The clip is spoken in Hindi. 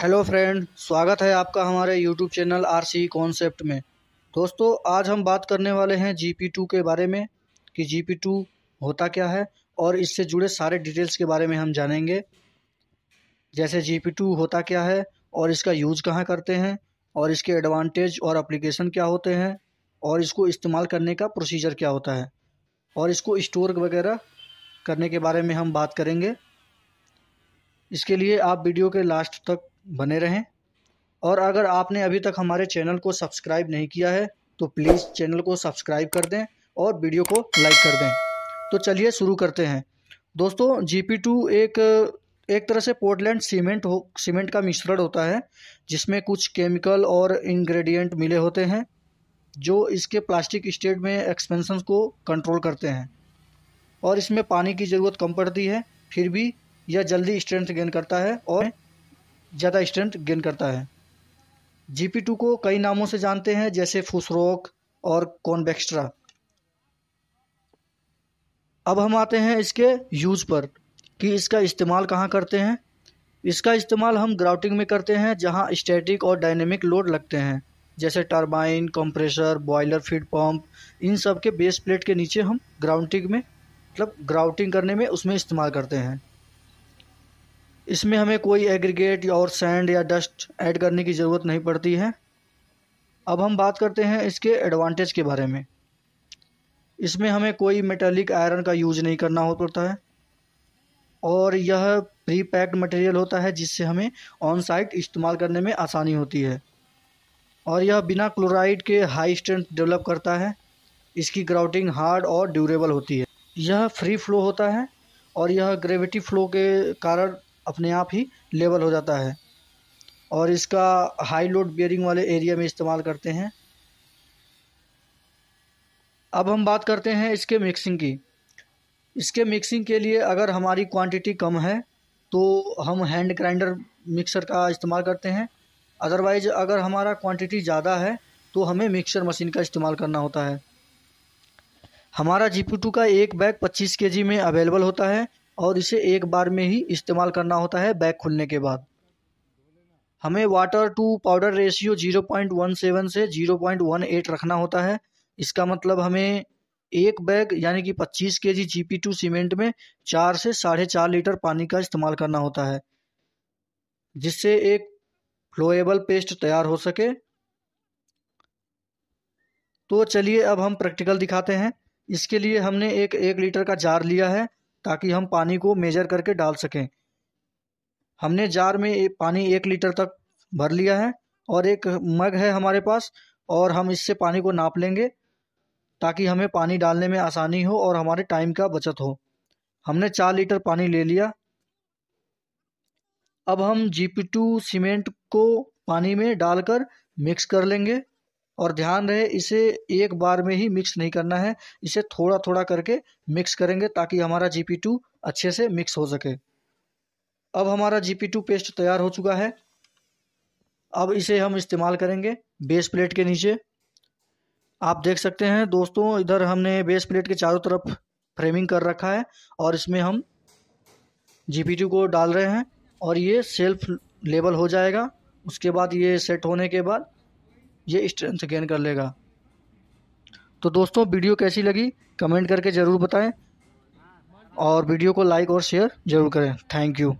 हेलो फ्रेंड स्वागत है आपका हमारे YouTube channel R C concept में दोस्तों आज हम बात करने वाले हैं जी पी टू के बारे में कि जी पी टू होता क्या है और इससे जुड़े सारे डिटेल्स के बारे में हम जानेंगे जैसे जी पी टू होता क्या है और इसका यूज कहाँ करते हैं और इसके एडवांटेज और अप्लीकेशन क्या होते हैं और इसको इस्तेमाल करने का प्रोसीजर क्या होता है और इसको स्टोर वगैरह करने के बारे में हम बात करेंगे इसके लिए आप वीडियो के लास्ट तक बने रहें और अगर आपने अभी तक हमारे चैनल को सब्सक्राइब नहीं किया है तो प्लीज़ चैनल को सब्सक्राइब कर दें और वीडियो को लाइक कर दें तो चलिए शुरू करते हैं दोस्तों जी एक एक तरह से पोर्टलैंड सीमेंट हो सीमेंट का मिश्रण होता है जिसमें कुछ केमिकल और इंग्रेडिएंट मिले होते हैं जो इसके प्लास्टिक स्टेट में एक्सपेंशन को कंट्रोल करते हैं और इसमें पानी की ज़रूरत कम पड़ती है फिर भी यह जल्दी स्ट्रेंथ गेन करता है और ज़्यादा स्ट्रेंथ गेन करता है जी पी टू को कई नामों से जानते हैं जैसे फुसरोक और कॉन्वेक्स्ट्रा अब हम आते हैं इसके यूज़ पर कि इसका इस्तेमाल कहाँ करते हैं इसका इस्तेमाल हम ग्राउटिंग में करते हैं जहाँ स्टैटिक और डायनेमिक लोड लगते हैं जैसे turbine compressor boiler feed pump इन सब के बेस प्लेट के नीचे हम ग्राउंडिंग में मतलब ग्राउटिंग करने में उसमें इस्तेमाल करते हैं इसमें हमें कोई एग्रीगेट और सैंड या डस्ट ऐड करने की ज़रूरत नहीं पड़ती है अब हम बात करते हैं इसके एडवांटेज के बारे में इसमें हमें कोई मेटालिक आयरन का यूज नहीं करना हो पड़ता है और यह प्री पैक्ड मटेरियल होता है जिससे हमें ऑन साइट इस्तेमाल करने में आसानी होती है और यह बिना क्लोराइड के हाई स्ट्रेंथ डेवलप करता है इसकी ग्राउटिंग हार्ड और ड्यूरेबल होती है यह फ्री फ्लो होता है और यह ग्रेविटी फ्लो के कारण अपने आप ही लेवल हो जाता है और इसका हाई लोड बेयरिंग वाले एरिया में इस्तेमाल करते हैं अब हम बात करते हैं इसके मिक्सिंग की इसके मिक्सिंग के लिए अगर हमारी क्वांटिटी कम है तो हम हैंड ग्राइंडर मिक्सर का इस्तेमाल करते हैं अदरवाइज़ अगर हमारा क्वांटिटी ज़्यादा है तो हमें मिक्सर मशीन का इस्तेमाल करना होता है हमारा जी का एक बैग पच्चीस के में अवेलेबल होता है और इसे एक बार में ही इस्तेमाल करना होता है बैग खुलने के बाद हमें वाटर टू पाउडर रेशियो 0.17 से 0.18 रखना होता है इसका मतलब हमें एक बैग यानी कि 25 के जी जी टू सीमेंट में चार से साढ़े चार लीटर पानी का इस्तेमाल करना होता है जिससे एक फ्लोएबल पेस्ट तैयार हो सके तो चलिए अब हम प्रैक्टिकल दिखाते हैं इसके लिए हमने एक एक लीटर का जार लिया है ताकि हम पानी को मेजर करके डाल सकें हमने जार में पानी एक लीटर तक भर लिया है और एक मग है हमारे पास और हम इससे पानी को नाप लेंगे ताकि हमें पानी डालने में आसानी हो और हमारे टाइम का बचत हो हमने चार लीटर पानी ले लिया अब हम जी सीमेंट को पानी में डालकर मिक्स कर लेंगे और ध्यान रहे इसे एक बार में ही मिक्स नहीं करना है इसे थोड़ा थोड़ा करके मिक्स करेंगे ताकि हमारा जी पी टू अच्छे से मिक्स हो सके अब हमारा जी पी टू पेस्ट तैयार हो चुका है अब इसे हम इस्तेमाल करेंगे बेस प्लेट के नीचे आप देख सकते हैं दोस्तों इधर हमने बेस प्लेट के चारों तरफ फ्रेमिंग कर रखा है और इसमें हम जी पी टू को डाल रहे हैं और ये सेल्फ लेबल हो जाएगा उसके बाद ये सेट होने के बाद ये स्ट्रेंथ गेन कर लेगा तो दोस्तों वीडियो कैसी लगी कमेंट करके ज़रूर बताएं और वीडियो को लाइक और शेयर ज़रूर करें थैंक यू